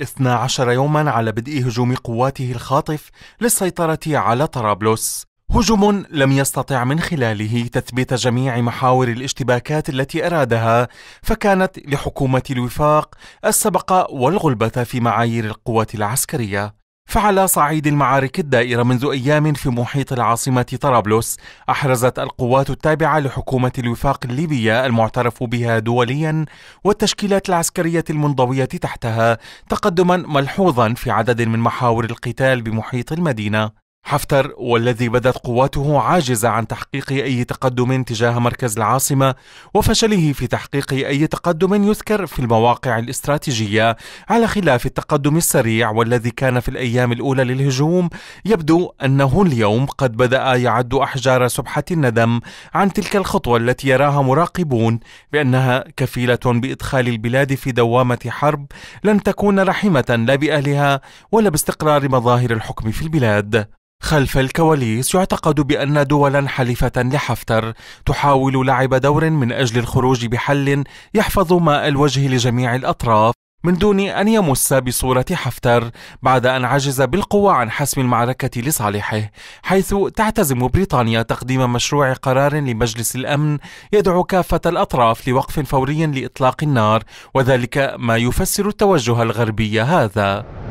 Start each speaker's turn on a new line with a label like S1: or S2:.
S1: 12 يوما على بدء هجوم قواته الخاطف للسيطرة على طرابلس هجوم لم يستطع من خلاله تثبيت جميع محاور الاشتباكات التي ارادها فكانت لحكومه الوفاق السبق والغلبه في معايير القوات العسكريه فعلى صعيد المعارك الدائرة منذ أيام في محيط العاصمة طرابلس أحرزت القوات التابعة لحكومة الوفاق الليبية المعترف بها دوليا والتشكيلات العسكرية المنضوية تحتها تقدما ملحوظا في عدد من محاور القتال بمحيط المدينة حفتر والذي بدت قواته عاجزة عن تحقيق أي تقدم تجاه مركز العاصمة وفشله في تحقيق أي تقدم يذكر في المواقع الاستراتيجية على خلاف التقدم السريع والذي كان في الأيام الأولى للهجوم يبدو أنه اليوم قد بدأ يعد أحجار سبحة الندم عن تلك الخطوة التي يراها مراقبون بأنها كفيلة بإدخال البلاد في دوامة حرب لن تكون رحمة لا بأهلها ولا باستقرار مظاهر الحكم في البلاد خلف الكواليس يعتقد بأن دولا حليفة لحفتر تحاول لعب دور من أجل الخروج بحل يحفظ ماء الوجه لجميع الأطراف من دون أن يمس بصورة حفتر بعد أن عجز بالقوة عن حسم المعركة لصالحه حيث تعتزم بريطانيا تقديم مشروع قرار لمجلس الأمن يدعو كافة الأطراف لوقف فوري لإطلاق النار وذلك ما يفسر التوجه الغربي هذا